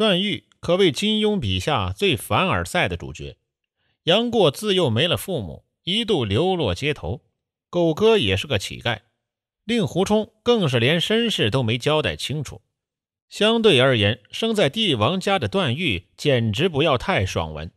段誉可谓金庸笔下最凡尔赛的主角。杨过自幼没了父母，一度流落街头；狗哥也是个乞丐，令狐冲更是连身世都没交代清楚。相对而言，生在帝王家的段誉简直不要太爽文。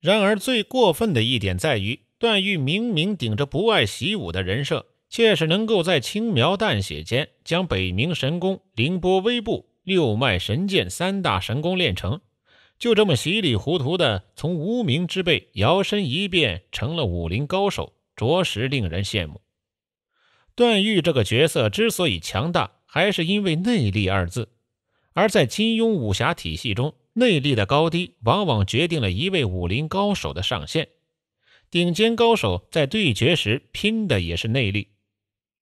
然而最过分的一点在于，段誉明明顶着不爱习武的人设，却是能够在轻描淡写间将北冥神功凌波微步。六脉神剑三大神功练成，就这么稀里糊涂的从无名之辈摇身一变成了武林高手，着实令人羡慕。段誉这个角色之所以强大，还是因为“内力”二字。而在金庸武侠体系中，内力的高低往往决定了一位武林高手的上限。顶尖高手在对决时拼的也是内力。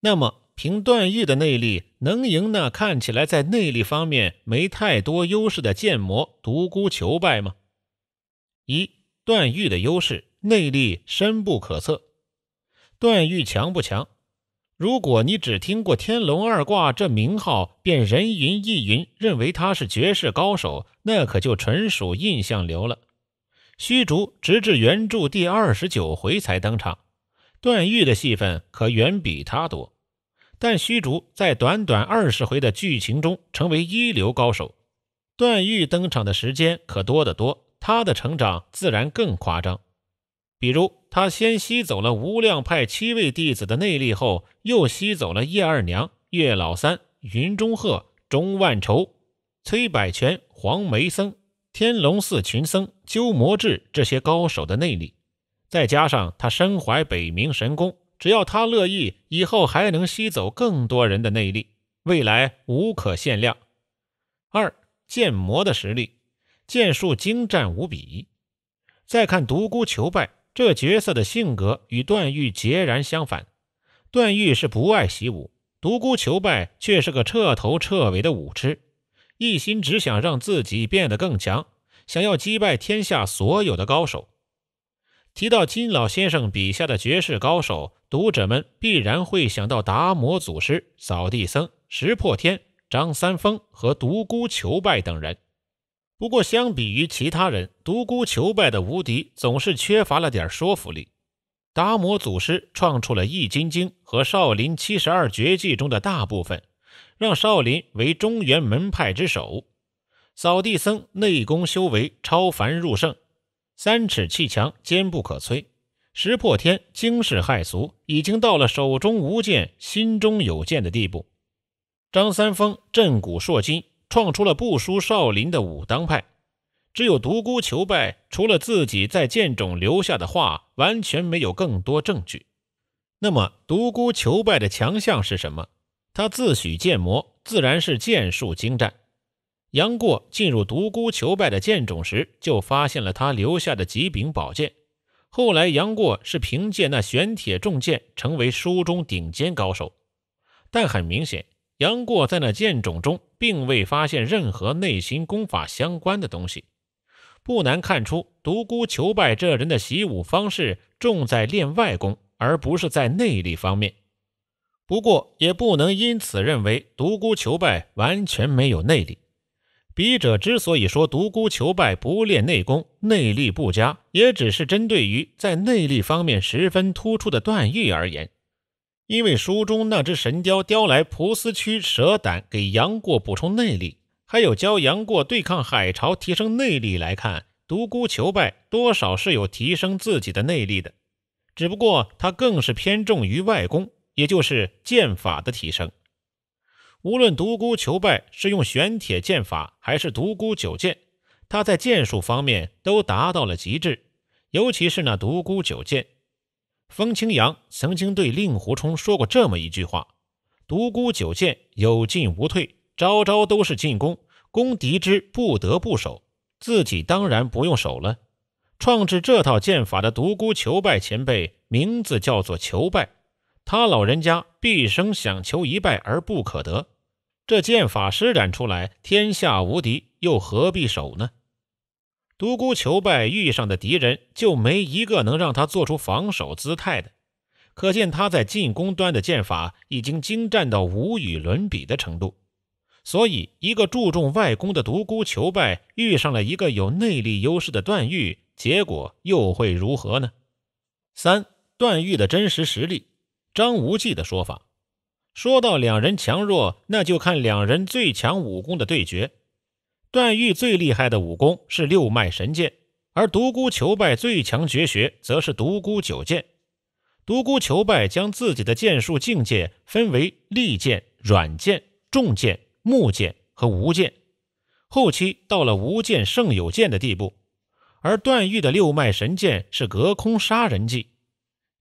那么，凭段誉的内力，能赢那看起来在内力方面没太多优势的剑魔独孤求败吗？一，段誉的优势，内力深不可测。段誉强不强？如果你只听过天龙二挂这名号，便人云亦云，认为他是绝世高手，那可就纯属印象流了。虚竹直至原著第二十九回才登场，段誉的戏份可远比他多。但虚竹在短短二十回的剧情中成为一流高手，段誉登场的时间可多得多，他的成长自然更夸张。比如他先吸走了无量派七位弟子的内力，后又吸走了叶二娘、叶老三、云中鹤、钟万愁、崔百全、黄梅僧、天龙寺群僧、鸠摩智这些高手的内力，再加上他身怀北冥神功。只要他乐意，以后还能吸走更多人的内力，未来无可限量。二剑魔的实力，剑术精湛无比。再看独孤求败这角色的性格，与段誉截然相反。段誉是不爱习武，独孤求败却是个彻头彻尾的武痴，一心只想让自己变得更强，想要击败天下所有的高手。提到金老先生笔下的绝世高手，读者们必然会想到达摩祖师、扫地僧、石破天、张三丰和独孤求败等人。不过，相比于其他人，独孤求败的无敌总是缺乏了点说服力。达摩祖师创出了《易筋经》和少林七十二绝技中的大部分，让少林为中原门派之首。扫地僧内功修为超凡入圣。三尺砌墙坚不可摧，石破天惊世骇俗，已经到了手中无剑，心中有剑的地步。张三丰震古烁今，创出了不输少林的武当派。只有独孤求败，除了自己在剑冢留下的话，完全没有更多证据。那么，独孤求败的强项是什么？他自诩剑魔，自然是剑术精湛。杨过进入独孤求败的剑冢时，就发现了他留下的几柄宝剑。后来，杨过是凭借那玄铁重剑成为书中顶尖高手。但很明显，杨过在那剑冢中并未发现任何内心功法相关的东西。不难看出，独孤求败这人的习武方式重在练外功，而不是在内力方面。不过，也不能因此认为独孤求败完全没有内力。笔者之所以说独孤求败不练内功、内力不佳，也只是针对于在内力方面十分突出的段誉而言。因为书中那只神雕叼来蒲丝蛆、蛇胆给杨过补充内力，还有教杨过对抗海潮提升内力来看，独孤求败多少是有提升自己的内力的，只不过他更是偏重于外功，也就是剑法的提升。无论独孤求败是用玄铁剑法还是独孤九剑，他在剑术方面都达到了极致，尤其是那独孤九剑。风清扬曾经对令狐冲说过这么一句话：“独孤九剑有进无退，招招都是进攻，攻敌之不得不守，自己当然不用守了。”创制这套剑法的独孤求败前辈，名字叫做求败，他老人家毕生想求一败而不可得。这剑法施展出来，天下无敌，又何必守呢？独孤求败遇上的敌人，就没一个能让他做出防守姿态的，可见他在进攻端的剑法已经精湛到无与伦比的程度。所以，一个注重外功的独孤求败遇上了一个有内力优势的段誉，结果又会如何呢？三段誉的真实实力，张无忌的说法。说到两人强弱，那就看两人最强武功的对决。段誉最厉害的武功是六脉神剑，而独孤求败最强绝学则是独孤九剑。独孤求败将自己的剑术境界分为利剑、软剑、重剑、木剑和无剑，后期到了无剑胜有剑的地步。而段誉的六脉神剑是隔空杀人技，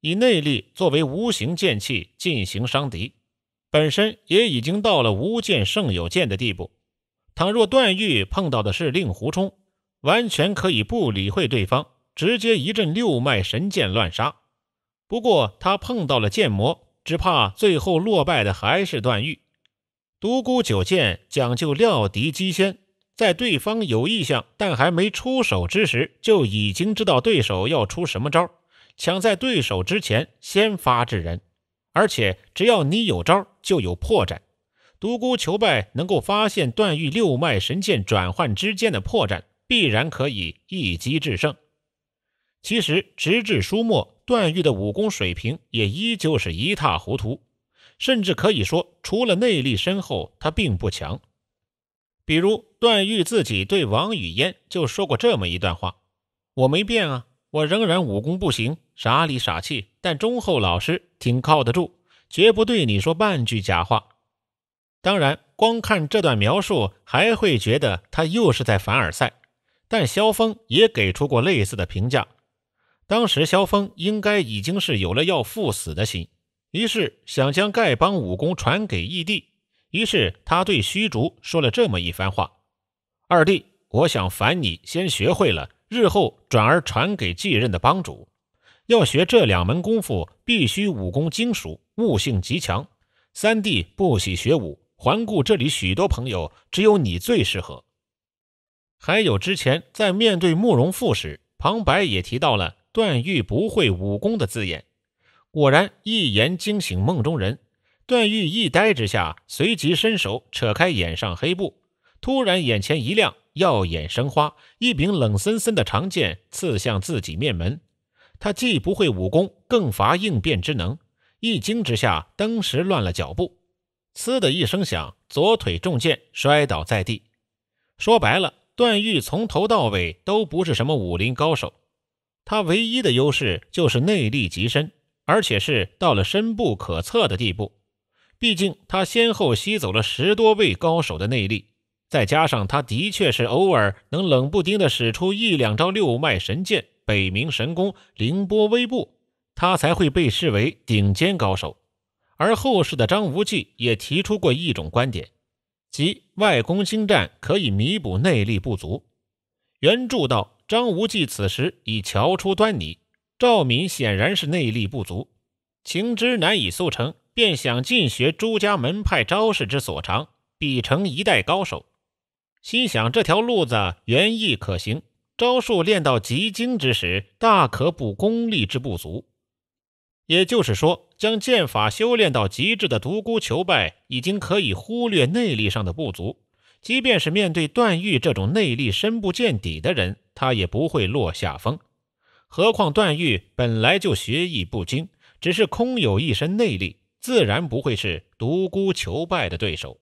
以内力作为无形剑气进行伤敌。本身也已经到了无剑胜有剑的地步。倘若段誉碰到的是令狐冲，完全可以不理会对方，直接一阵六脉神剑乱杀。不过他碰到了剑魔，只怕最后落败的还是段誉。独孤九剑讲究料敌机先，在对方有意向但还没出手之时，就已经知道对手要出什么招，抢在对手之前先发制人。而且，只要你有招，就有破绽。独孤求败能够发现段誉六脉神剑转换之间的破绽，必然可以一击制胜。其实，直至书末，段誉的武功水平也依旧是一塌糊涂，甚至可以说，除了内力深厚，他并不强。比如，段誉自己对王语嫣就说过这么一段话：“我没变啊，我仍然武功不行。”傻里傻气，但忠厚老实，挺靠得住，绝不对你说半句假话。当然，光看这段描述，还会觉得他又是在凡尔赛。但萧峰也给出过类似的评价。当时萧峰应该已经是有了要赴死的心，于是想将丐帮武功传给义弟，于是他对虚竹说了这么一番话：“二弟，我想烦你先学会了，日后转而传给继任的帮主。”要学这两门功夫，必须武功精熟，悟性极强。三弟不喜学武，环顾这里许多朋友，只有你最适合。还有之前在面对慕容复时，旁白也提到了段誉不会武功的字眼。果然一言惊醒梦中人，段誉一呆之下，随即伸手扯开眼上黑布，突然眼前一亮，耀眼生花，一柄冷森森的长剑刺向自己面门。他既不会武功，更乏应变之能。一惊之下，登时乱了脚步，呲的一声响，左腿中箭，摔倒在地。说白了，段誉从头到尾都不是什么武林高手。他唯一的优势就是内力极深，而且是到了深不可测的地步。毕竟他先后吸走了十多位高手的内力，再加上他的确是偶尔能冷不丁的使出一两招六脉神剑。北冥神功、凌波微步，他才会被视为顶尖高手。而后世的张无忌也提出过一种观点，即外功精湛可以弥补内力不足。原著道，张无忌此时已瞧出端倪，赵敏显然是内力不足，情知难以速成，便想尽学朱家门派招式之所长，必成一代高手。心想这条路子原意可行。招数练到极精之时，大可补功力之不足。也就是说，将剑法修炼到极致的独孤求败，已经可以忽略内力上的不足。即便是面对段誉这种内力深不见底的人，他也不会落下风。何况段誉本来就学艺不精，只是空有一身内力，自然不会是独孤求败的对手。